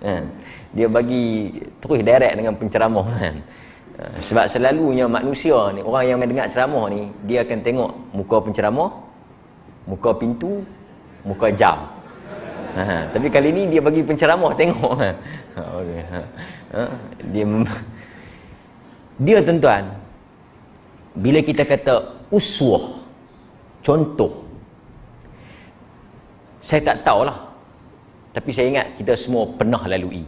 kan? dia bagi terus direct dengan penceramah kan ha, sebab selalunya manusia ni orang yang mendengar ceramah ni dia akan tengok muka penceramah muka pintu muka jam ha, tapi kali ni dia bagi penceramah tengok kan? ha, okay. Ha. ha, dia dia tuan-tuan bila kita kata uswah contoh saya tak tahulah tapi saya ingat kita semua pernah lalui.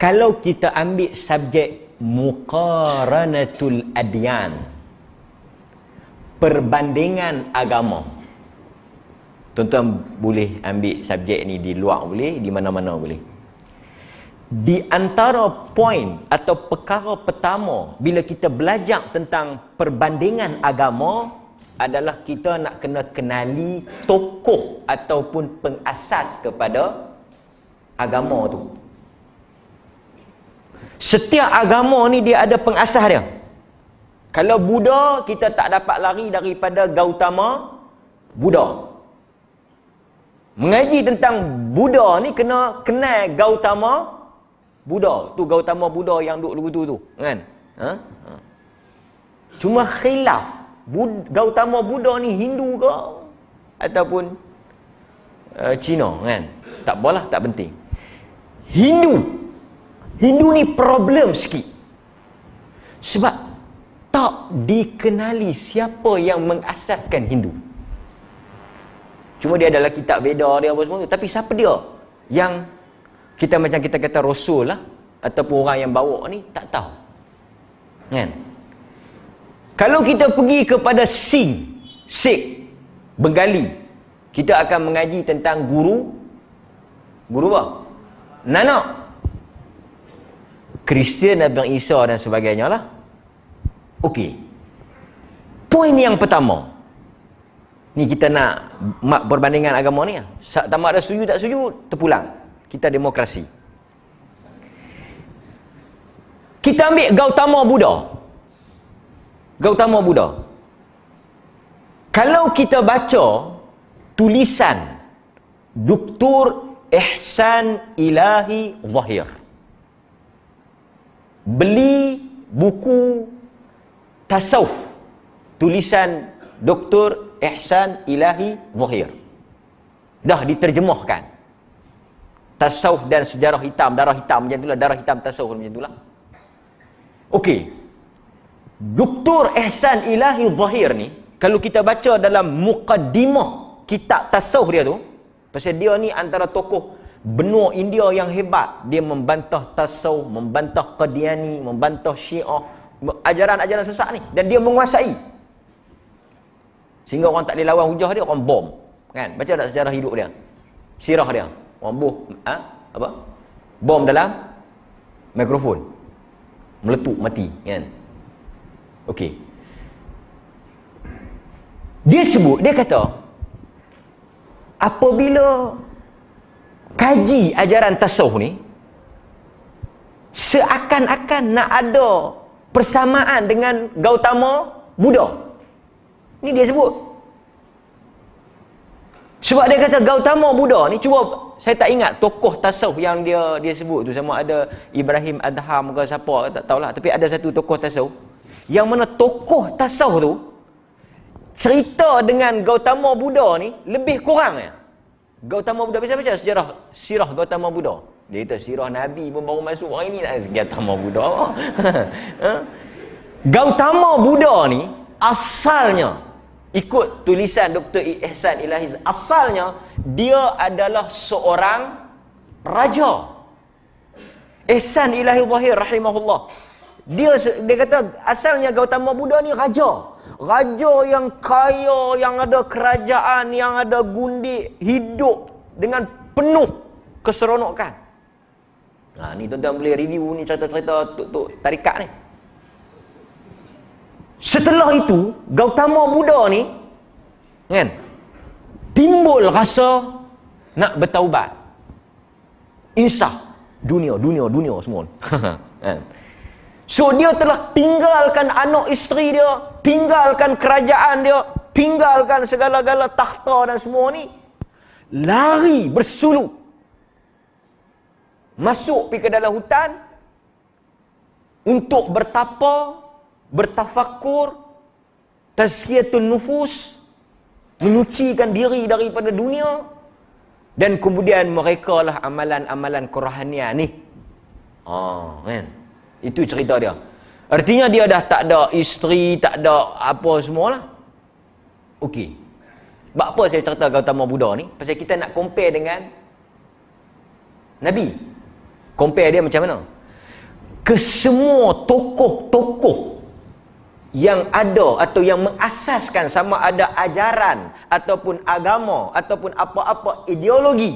Kalau kita ambil subjek muqaranatul adyan. Perbandingan agama. Tuan-tuan boleh ambil subjek ni di luar boleh, di mana-mana boleh. Di antara poin atau perkara pertama bila kita belajar tentang perbandingan agama, adalah kita nak kena kenali tokoh ataupun pengasas kepada agama tu. Setiap agama ni dia ada pengasas dia. Kalau Buddha kita tak dapat lari daripada Gautama Buddha. Mengaji tentang Buddha ni kena kenal Gautama Buddha. Tu Gautama Buddha yang duduk lugu tu tu, kan? Ha? ha. Cuma khilaf Bud- Gautama Buddha ni Hindu ke ataupun uh, Cina kan tak apalah tak penting Hindu Hindu ni problem sikit sebab tak dikenali siapa yang mengasaskan Hindu cuma dia adalah kitab beda dia apa semua tu tapi siapa dia yang kita macam kita kata Rasul lah ataupun orang yang bawa ni tak tahu kan kalau kita pergi kepada sin, sik, Bengali, kita akan mengaji tentang guru, guru apa? Nana. Kristian Nabi Isa dan sebagainya lah. Okey. Poin yang pertama. Ni kita nak berbandingan agama ni. Lah. Sak tamak ada suju tak suju, terpulang. Kita demokrasi. Kita ambil Gautama Buddha. Gautama Buddha. Kalau kita baca tulisan Doktor Ihsan Ilahi Zahir. Beli buku tasawuf tulisan Doktor Ihsan Ilahi Zahir. Dah diterjemahkan. Tasawuf dan sejarah hitam, darah hitam macam itulah, darah hitam tasawuf macam itulah. Okey, Doktor Ehsan Ilahi Zahir ni, kalau kita baca dalam mukaddimah kitab tasawuf dia tu, pasal dia ni antara tokoh benua India yang hebat. Dia membantah tasawuf, membantah qadiani, membantah syiah, ajaran-ajaran sesak ni. Dan dia menguasai. Sehingga orang tak boleh lawan hujah dia, orang bom. Kan? Baca tak sejarah hidup dia? Sirah dia. Orang buh, ha? apa? Bom dalam mikrofon. Meletup, mati. Kan? Okey. Dia sebut, dia kata apabila kaji ajaran tasawuf ni seakan-akan nak ada persamaan dengan Gautama Buddha. Ini dia sebut. Sebab dia kata Gautama Buddha ni cuba saya tak ingat tokoh tasawuf yang dia dia sebut tu sama ada Ibrahim Adham ke siapa tak tahulah tapi ada satu tokoh tasawuf yang mana tokoh tasawuf tu cerita dengan Gautama Buddha ni lebih kurang ya. Gautama Buddha baca baca sejarah sirah Gautama Buddha. Dia kata sirah Nabi pun baru masuk hari ni lah Gautama Buddha. Ha? Gautama Buddha ni asalnya ikut tulisan Dr. Ihsan Ilahi asalnya dia adalah seorang raja. Ihsan Ilahi Wahir rahimahullah. Dia dia kata asalnya Gautama Buddha ni raja. Raja yang kaya, yang ada kerajaan, yang ada gundi, hidup dengan penuh keseronokan. Nah, ha, ni tuan-tuan boleh review ni cerita-cerita tok-tok tarikat ni. Setelah itu, Gautama Buddha ni kan timbul rasa nak bertaubat. Insaf dunia, dunia, dunia semua. kan? So dia telah tinggalkan anak isteri dia, tinggalkan kerajaan dia, tinggalkan segala-gala takhta dan semua ni. Lari bersulu. Masuk pergi ke dalam hutan untuk bertapa, bertafakur, tazkiyatun nufus, menyucikan diri daripada dunia dan kemudian mereka lah amalan-amalan kerohanian ni. Ah, oh, kan? Eh. Itu cerita dia. Artinya dia dah tak ada isteri, tak ada apa semua lah. Okey. Sebab apa saya cerita Gautama Buddha ni? Pasal kita nak compare dengan Nabi. Compare dia macam mana? Kesemua tokoh-tokoh yang ada atau yang mengasaskan sama ada ajaran ataupun agama ataupun apa-apa ideologi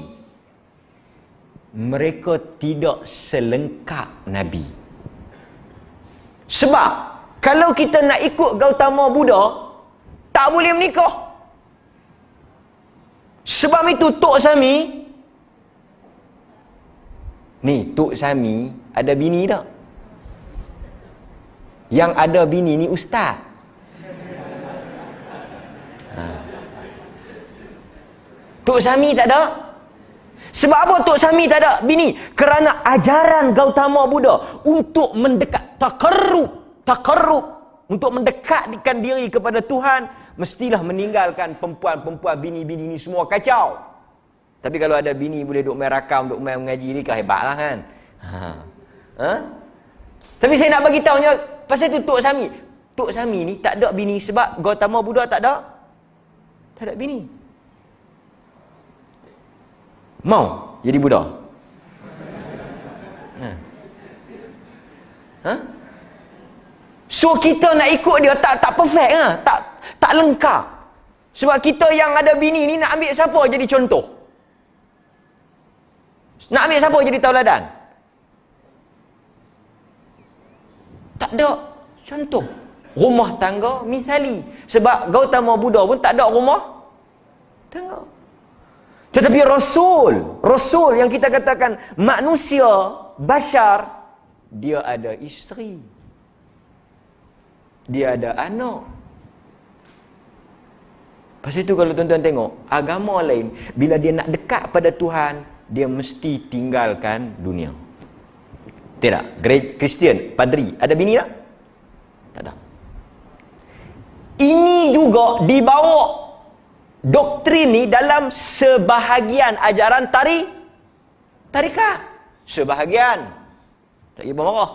mereka tidak selengkap Nabi sebab kalau kita nak ikut Gautama Buddha, tak boleh menikah. Sebab itu Tok Sami Ni, Tok Sami ada bini tak? Yang ada bini ni ustaz. Ha. Tok Sami tak ada? Sebab apa Tok Sami tak ada bini? Kerana ajaran Gautama Buddha untuk mendekat taqarrub taqarrub untuk mendekatkan diri kepada Tuhan mestilah meninggalkan perempuan-perempuan bini-bini ni semua kacau tapi kalau ada bini boleh duduk main rakam duduk main mengaji ni kan hebatlah kan ha. ha tapi saya nak bagi tahu ni pasal tu Tok Sami Tok Sami ni tak ada bini sebab Gautama Buddha tak ada tak ada bini mau jadi budak. Ha. Ha? So kita nak ikut dia tak tak perfect ha? Tak tak lengkap. Sebab kita yang ada bini ni nak ambil siapa jadi contoh? Nak ambil siapa jadi tauladan? Tak ada contoh. Rumah tangga misali. Sebab Gautama budak pun tak ada rumah tangga. Tetapi Rasul, Rasul yang kita katakan manusia, Bashar, dia ada isteri dia ada anak pasal itu kalau tuan-tuan tengok agama lain bila dia nak dekat pada Tuhan dia mesti tinggalkan dunia tidak great Christian padri ada bini tak? tak ada ini juga dibawa doktrin ni dalam sebahagian ajaran tari tarikah sebahagian tak kira marah.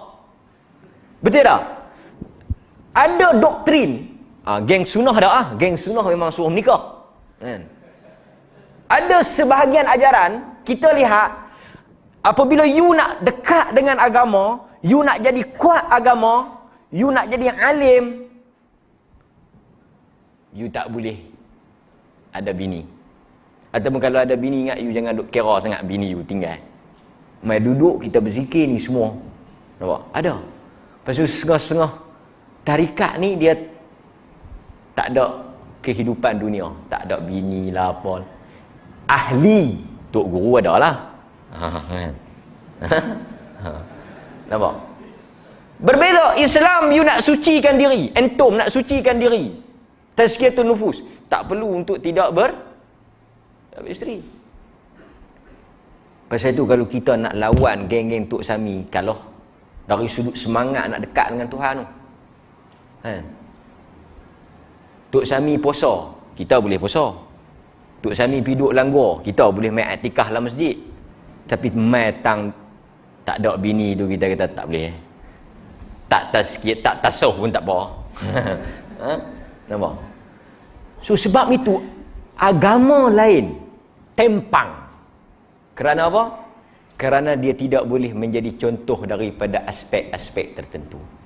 Betul tak? Ada doktrin. Ah, ha, geng sunnah dah ah. Geng sunnah memang suruh menikah. Kan? Ada sebahagian ajaran, kita lihat, apabila you nak dekat dengan agama, you nak jadi kuat agama, you nak jadi yang alim, you tak boleh ada bini. Ataupun kalau ada bini ingat you jangan duk kira sangat bini you tinggal. Mai duduk kita berzikir ni semua. Nampak? Ada. Lepas tu setengah-setengah tarikat ni dia tak ada kehidupan dunia. Tak ada bini lah apa. Ahli Tok Guru ada lah. Ha, ha, ha. Nampak? Berbeza Islam you nak sucikan diri. entum nak sucikan diri. Tazkiyatun nufus. Tak perlu untuk tidak ber isteri. Pasal itu kalau kita nak lawan geng-geng Tok Sami, kalau dari sudut semangat nak dekat dengan Tuhan tu kan Tok Sami puasa kita boleh puasa Tok Sami piduk langgar kita boleh main atikah dalam masjid tapi main tang tak ada bini tu kita kata tak boleh tak tasikit tak tasuh pun tak apa ha? nampak so sebab itu agama lain tempang kerana apa kerana dia tidak boleh menjadi contoh daripada aspek-aspek tertentu.